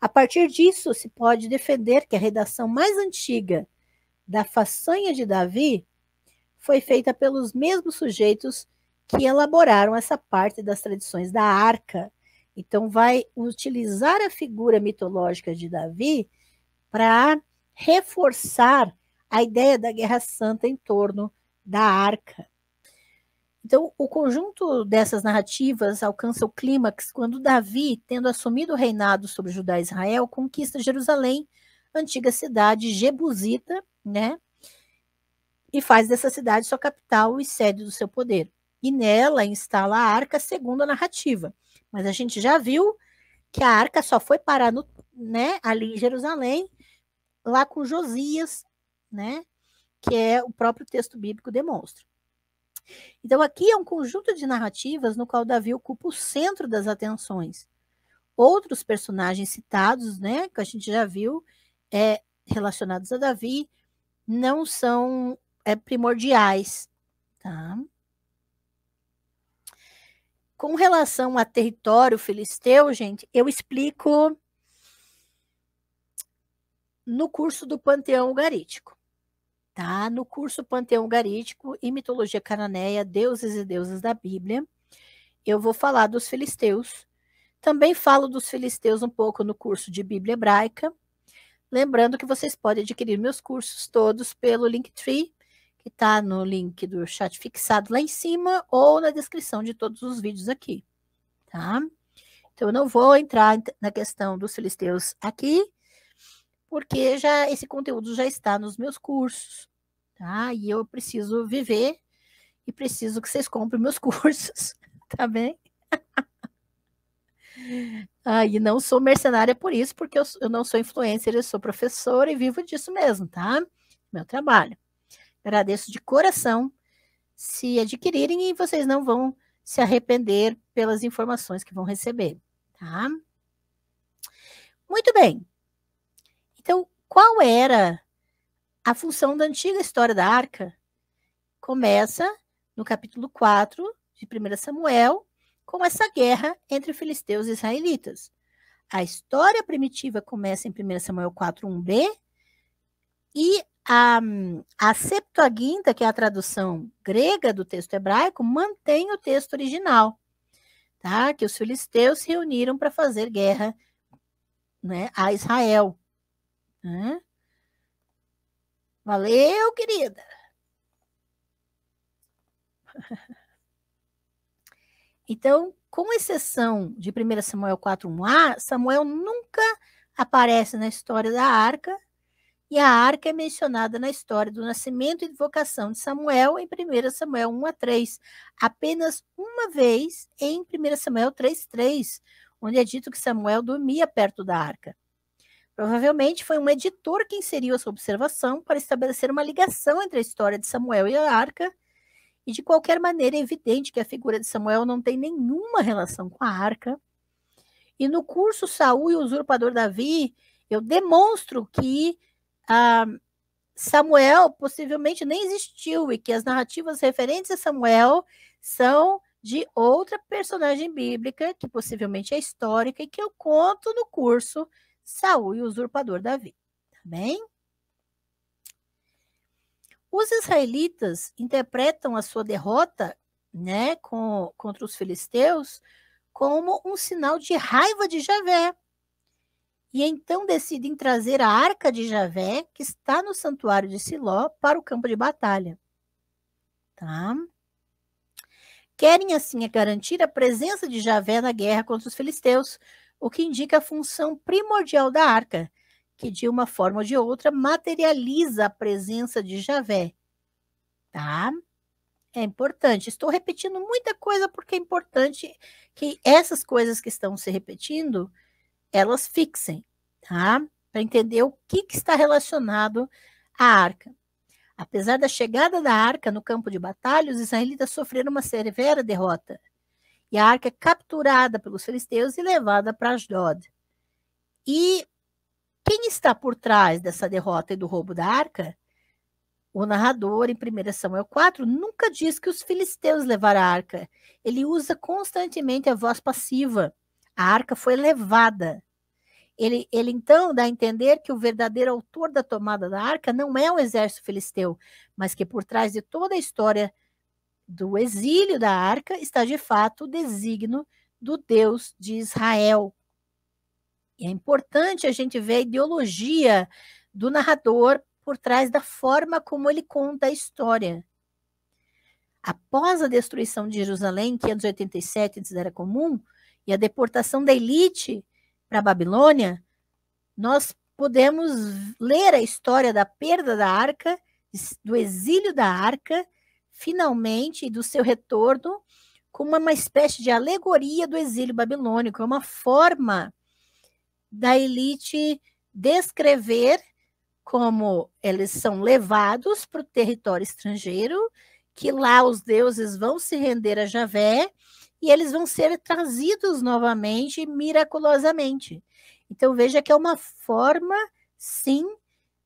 A partir disso, se pode defender que a redação mais antiga da façanha de Davi foi feita pelos mesmos sujeitos que elaboraram essa parte das tradições da arca. Então, vai utilizar a figura mitológica de Davi para reforçar a ideia da Guerra Santa em torno da arca. Então, o conjunto dessas narrativas alcança o clímax quando Davi, tendo assumido o reinado sobre Judá e Israel, conquista Jerusalém, antiga cidade jebusita, né? E faz dessa cidade sua capital e sede do seu poder. E nela instala a arca segundo a narrativa. Mas a gente já viu que a arca só foi parar no, né, ali em Jerusalém, lá com Josias, né? Que é o próprio texto bíblico demonstra. Então, aqui é um conjunto de narrativas no qual Davi ocupa o centro das atenções. Outros personagens citados, né, que a gente já viu, é, relacionados a Davi, não são é, primordiais. Tá? Com relação a território filisteu, gente, eu explico no curso do Panteão Ugarítico tá? No curso Panteão Garítico e Mitologia Cananeia, Deuses e Deusas da Bíblia, eu vou falar dos filisteus. Também falo dos filisteus um pouco no curso de Bíblia Hebraica. Lembrando que vocês podem adquirir meus cursos todos pelo Linktree, que está no link do chat fixado lá em cima ou na descrição de todos os vídeos aqui, tá? Então, eu não vou entrar na questão dos filisteus aqui, porque já esse conteúdo já está nos meus cursos tá? E eu preciso viver e preciso que vocês comprem meus cursos, tá bem? ah, e não sou mercenária por isso, porque eu, eu não sou influencer, eu sou professora e vivo disso mesmo, tá? Meu trabalho. Agradeço de coração se adquirirem e vocês não vão se arrepender pelas informações que vão receber, tá? Muito bem. Então, qual era a função da antiga história da arca começa no capítulo 4 de 1 Samuel, com essa guerra entre filisteus e israelitas. A história primitiva começa em 1 Samuel 1 b e a, a Septuaginta, que é a tradução grega do texto hebraico, mantém o texto original, tá? Que os filisteus se reuniram para fazer guerra né, a Israel. Né? Valeu, querida. Então, com exceção de 1 Samuel 4:1a, Samuel nunca aparece na história da arca, e a arca é mencionada na história do nascimento e vocação de Samuel em 1 Samuel 1 a 3, apenas uma vez em 1 Samuel 3:3, onde é dito que Samuel dormia perto da arca. Provavelmente foi um editor que inseriu essa observação para estabelecer uma ligação entre a história de Samuel e a arca, e de qualquer maneira é evidente que a figura de Samuel não tem nenhuma relação com a arca. E no curso Saul e o usurpador Davi, eu demonstro que ah, Samuel possivelmente nem existiu e que as narrativas referentes a Samuel são de outra personagem bíblica, que possivelmente é histórica, e que eu conto no curso Saul e o usurpador Davi. Tá bem? Os israelitas interpretam a sua derrota né, com, contra os filisteus como um sinal de raiva de Javé. E então decidem trazer a arca de Javé, que está no santuário de Siló, para o campo de batalha. Tá? Querem assim garantir a presença de Javé na guerra contra os filisteus, o que indica a função primordial da arca, que de uma forma ou de outra materializa a presença de Javé. Tá? É importante. Estou repetindo muita coisa porque é importante que essas coisas que estão se repetindo, elas fixem, tá? Para entender o que, que está relacionado à arca. Apesar da chegada da arca no campo de batalha, os israelitas sofreram uma severa derrota. E a arca é capturada pelos filisteus e levada para Asdod. E quem está por trás dessa derrota e do roubo da arca? O narrador, em 1 Samuel 4, nunca diz que os filisteus levaram a arca. Ele usa constantemente a voz passiva. A arca foi levada. Ele, ele, então dá a entender que o verdadeiro autor da tomada da arca não é o exército filisteu, mas que por trás de toda a história do exílio da arca está de fato o designo do Deus de Israel. E é importante a gente ver a ideologia do narrador por trás da forma como ele conta a história. Após a destruição de Jerusalém, em 587 antes Era Comum, e a deportação da elite para a Babilônia, nós podemos ler a história da perda da arca, do exílio da arca finalmente, do seu retorno, como uma espécie de alegoria do exílio babilônico, é uma forma da elite descrever como eles são levados para o território estrangeiro, que lá os deuses vão se render a Javé e eles vão ser trazidos novamente miraculosamente. Então veja que é uma forma, sim,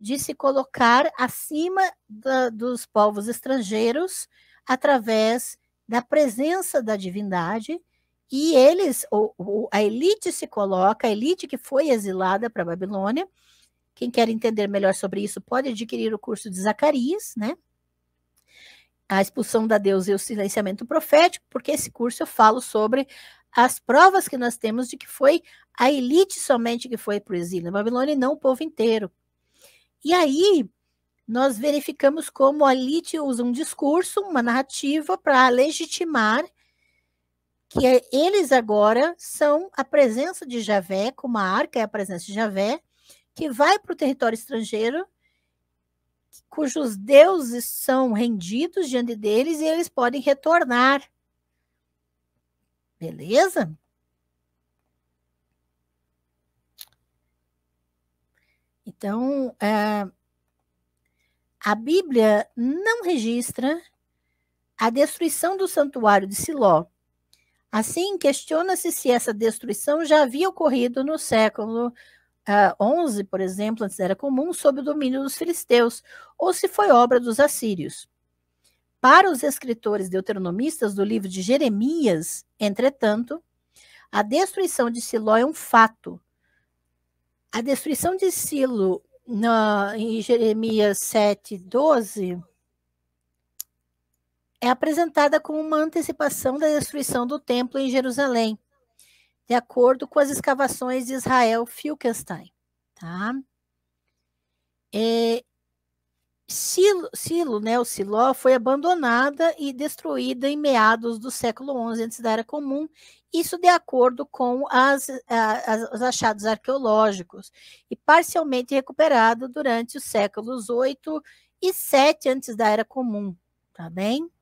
de se colocar acima da, dos povos estrangeiros através da presença da divindade e eles, o, o, a elite se coloca, a elite que foi exilada para a Babilônia. Quem quer entender melhor sobre isso pode adquirir o curso de Zacarias, né? A expulsão da deusa e o silenciamento profético, porque esse curso eu falo sobre as provas que nós temos de que foi a elite somente que foi para o exílio na Babilônia e não o povo inteiro. E aí nós verificamos como a Lite usa um discurso, uma narrativa para legitimar que é, eles agora são a presença de Javé, como a arca é a presença de Javé, que vai para o território estrangeiro, cujos deuses são rendidos diante deles e eles podem retornar. Beleza? Então, é, a Bíblia não registra a destruição do santuário de Siló. Assim, questiona-se se essa destruição já havia ocorrido no século uh, é, XI, por exemplo, antes era comum, sob o domínio dos filisteus, ou se foi obra dos assírios. Para os escritores deuteronomistas do livro de Jeremias, entretanto, a destruição de Siló é um fato, a destruição de Silo na, em Jeremias 7, 12 é apresentada como uma antecipação da destruição do templo em Jerusalém, de acordo com as escavações de Israel Filkenstein. Tá? É, Silo, Silo, né, o Siló, foi abandonada e destruída em meados do século XI, antes da Era Comum, isso de acordo com as, as, os achados arqueológicos, e parcialmente recuperado durante os séculos 8 e 7 antes da Era Comum, tá bem?